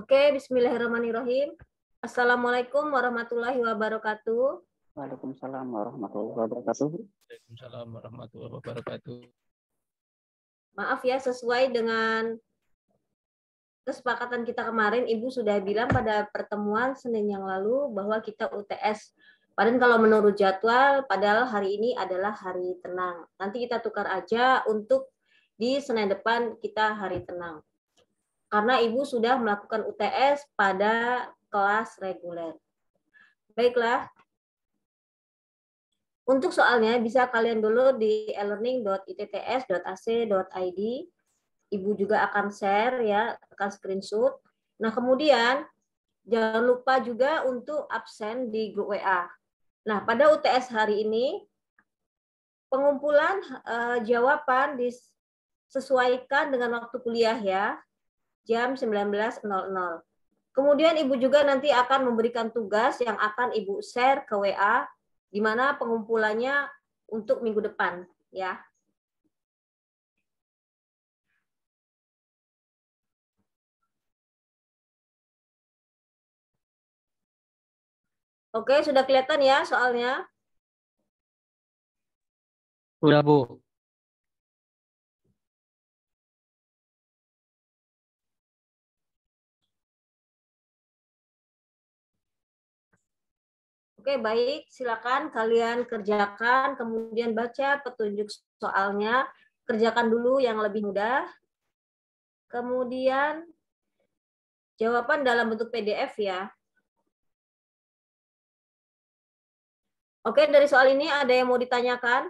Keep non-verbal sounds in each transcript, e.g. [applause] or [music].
Oke, bismillahirrahmanirrahim. Assalamualaikum warahmatullahi wabarakatuh. Waalaikumsalam warahmatullahi wabarakatuh. Waalaikumsalam warahmatullahi wabarakatuh. Maaf ya, sesuai dengan kesepakatan kita kemarin, Ibu sudah bilang pada pertemuan Senin yang lalu bahwa kita UTS. Padahal kalau menurut jadwal, padahal hari ini adalah hari tenang. Nanti kita tukar aja untuk di Senin depan kita hari tenang karena Ibu sudah melakukan UTS pada kelas reguler. Baiklah. Untuk soalnya bisa kalian dulu di elearning.itts.ac.id. Ibu juga akan share ya, akan screenshot. Nah, kemudian jangan lupa juga untuk absen di grup WA. Nah, pada UTS hari ini pengumpulan eh, jawaban disesuaikan dengan waktu kuliah ya jam 19.00. Kemudian Ibu juga nanti akan memberikan tugas yang akan Ibu share ke WA di mana pengumpulannya untuk minggu depan ya. Oke, sudah kelihatan ya soalnya? Sudah, Bu. Oke, baik. Silakan kalian kerjakan, kemudian baca petunjuk soalnya. Kerjakan dulu yang lebih mudah. Kemudian jawaban dalam bentuk PDF ya. Oke, dari soal ini ada yang mau ditanyakan?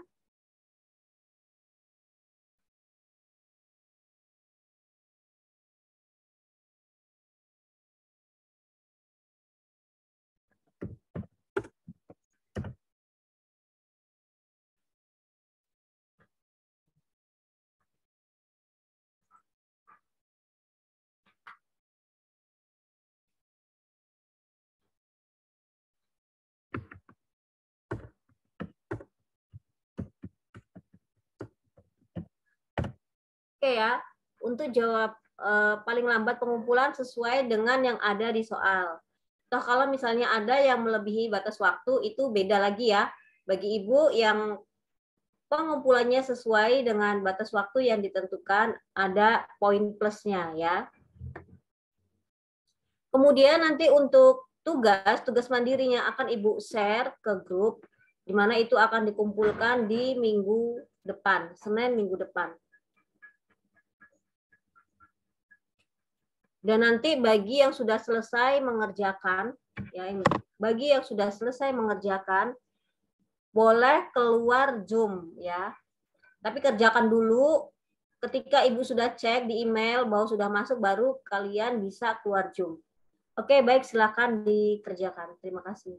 Oke ya, untuk jawab eh, paling lambat pengumpulan sesuai dengan yang ada di soal. Toh kalau misalnya ada yang melebihi batas waktu itu beda lagi ya. Bagi ibu yang pengumpulannya sesuai dengan batas waktu yang ditentukan ada poin plusnya ya. Kemudian nanti untuk tugas, tugas mandirinya akan ibu share ke grup di mana itu akan dikumpulkan di minggu depan, Senin minggu depan. Dan nanti bagi yang sudah selesai mengerjakan, ya ini, bagi yang sudah selesai mengerjakan, boleh keluar Zoom ya. Tapi kerjakan dulu, ketika Ibu sudah cek di email bahwa sudah masuk, baru kalian bisa keluar Zoom. Oke, baik silakan dikerjakan. Terima kasih.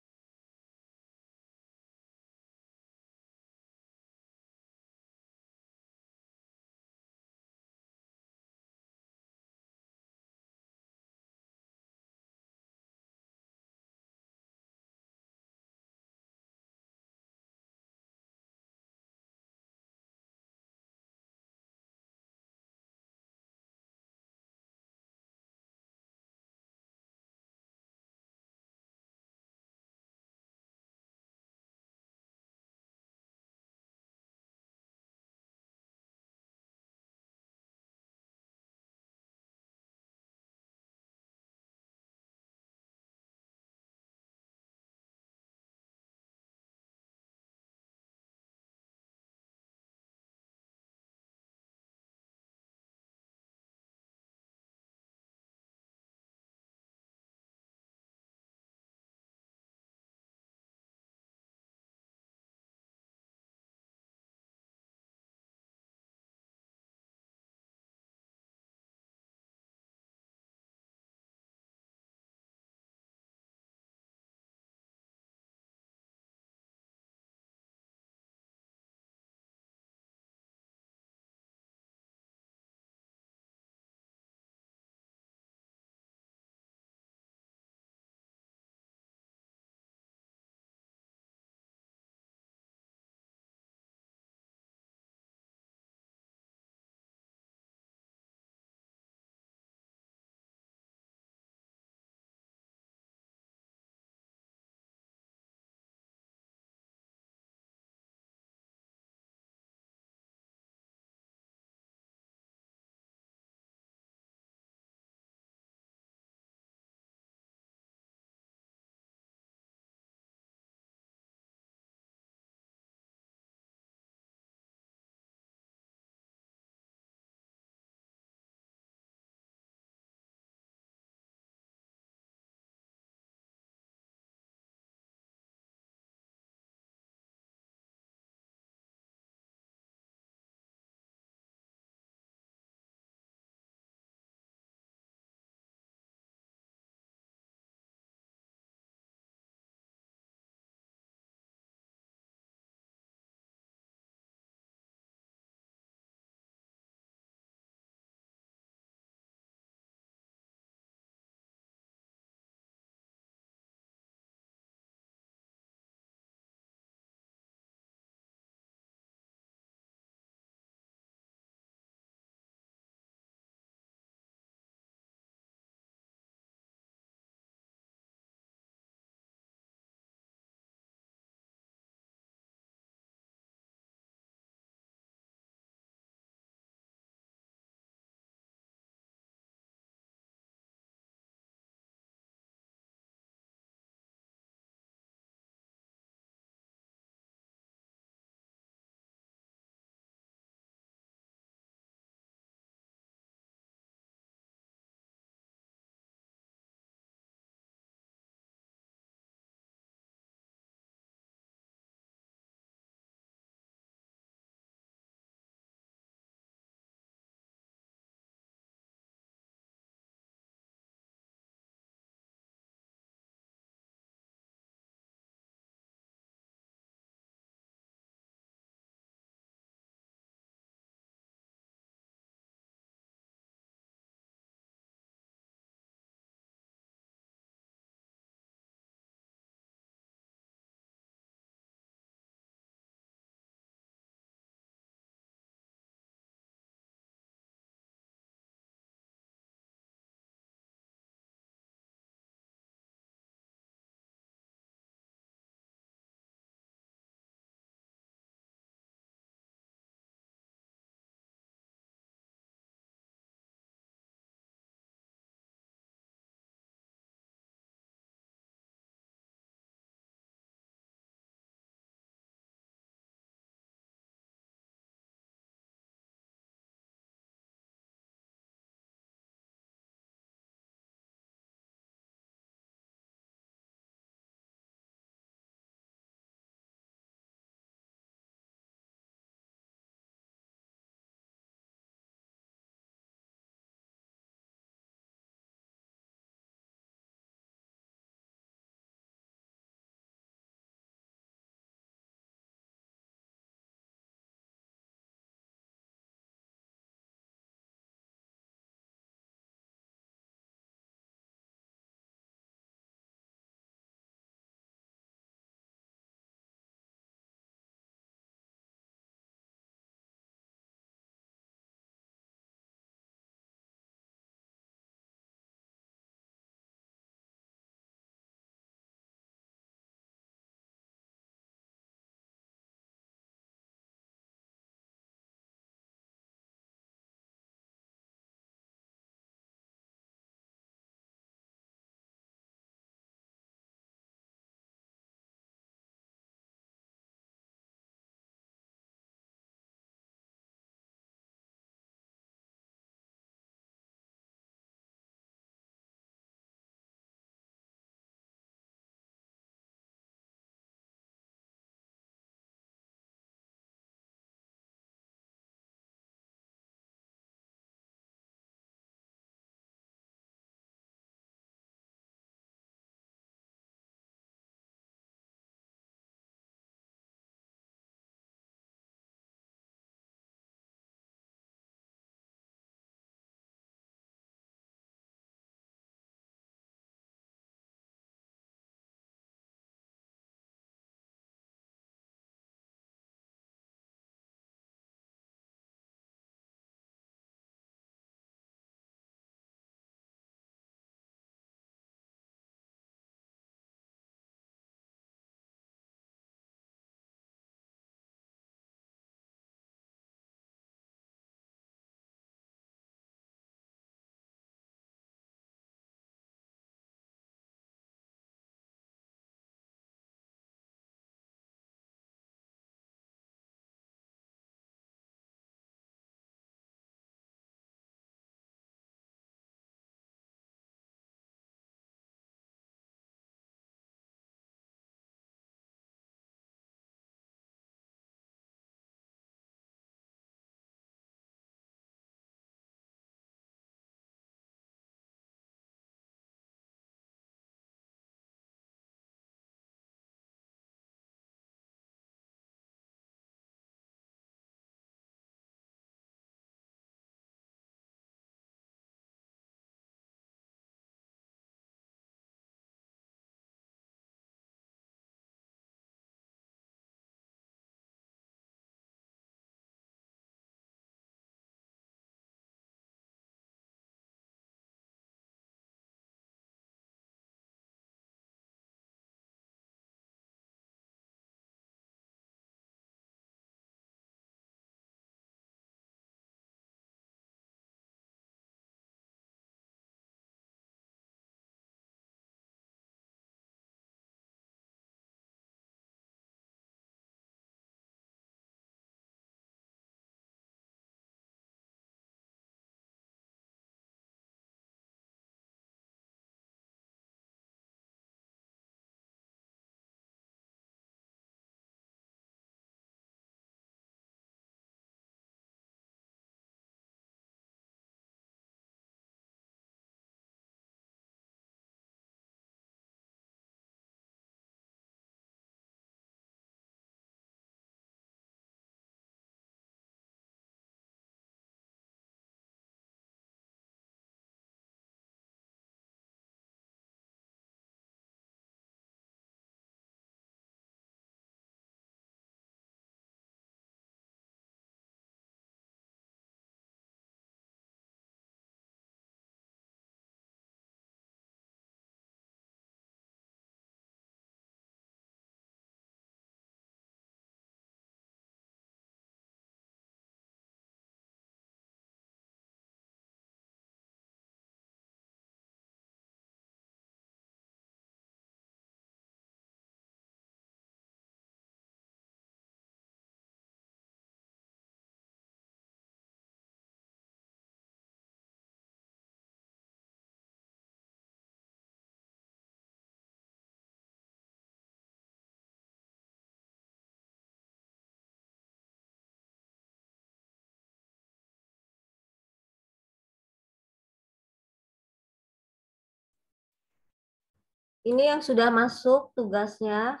Ini yang sudah masuk tugasnya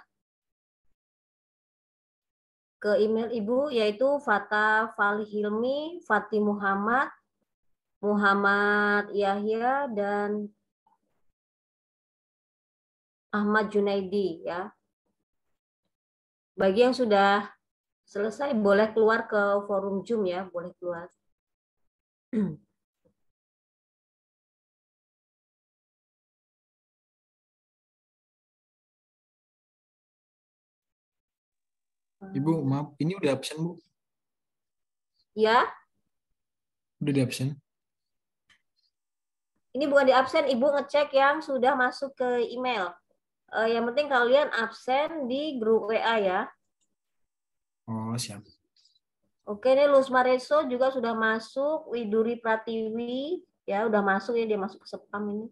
ke email Ibu yaitu Fata Falhilmi, Fati Muhammad, Muhammad Yahya dan Ahmad Junaidi ya. Bagi yang sudah selesai boleh keluar ke forum Zoom ya, boleh keluar. [clears throat] Ibu, maaf, ini udah absen, Bu? Ya. Udah di absen. Ini bukan di absen, Ibu ngecek yang sudah masuk ke email. Uh, yang penting kalian absen di grup WA ya. Oh, siap. Oke, ini Luz Mareso juga sudah masuk, Widuri Pratiwi ya udah masuk ya dia masuk ke spam ini.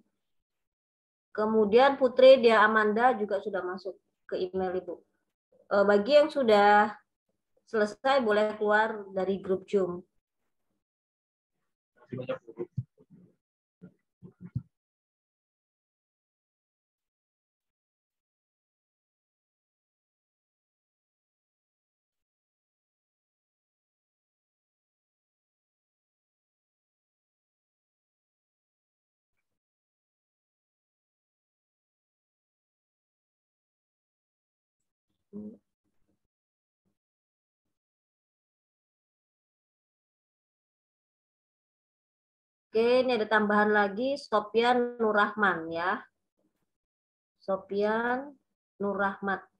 Kemudian Putri dia Amanda juga sudah masuk ke email Ibu. Eh, bagi yang sudah selesai boleh keluar dari grup Zoom. Thank you. Oke, ini ada tambahan lagi Sopian Nurrahman ya. Sopian Nurrahmat.